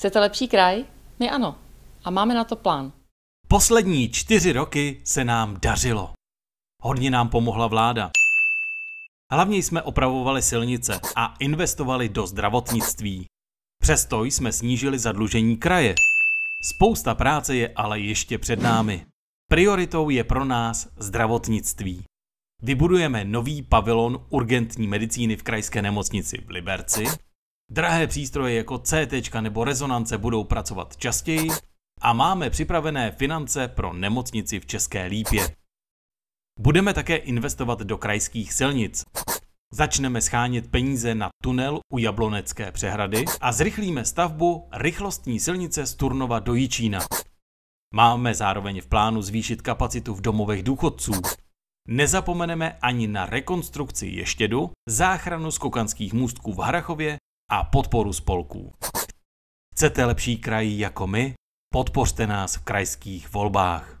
Chcete lepší kraj? My ano. A máme na to plán. Poslední čtyři roky se nám dařilo. Hodně nám pomohla vláda. Hlavně jsme opravovali silnice a investovali do zdravotnictví. Přesto jsme snížili zadlužení kraje. Spousta práce je ale ještě před námi. Prioritou je pro nás zdravotnictví. Vybudujeme nový pavilon urgentní medicíny v krajské nemocnici v Liberci Drahé přístroje jako CT nebo rezonance budou pracovat častěji a máme připravené finance pro nemocnici v České Lípě. Budeme také investovat do krajských silnic. Začneme schánět peníze na tunel u Jablonecké přehrady a zrychlíme stavbu rychlostní silnice z Turnova do Jičína. Máme zároveň v plánu zvýšit kapacitu v domovech důchodců. Nezapomeneme ani na rekonstrukci Ještědu, záchranu skokanských můstků v Harachově a podporu spolků. Chcete lepší kraj jako my? Podpořte nás v krajských volbách.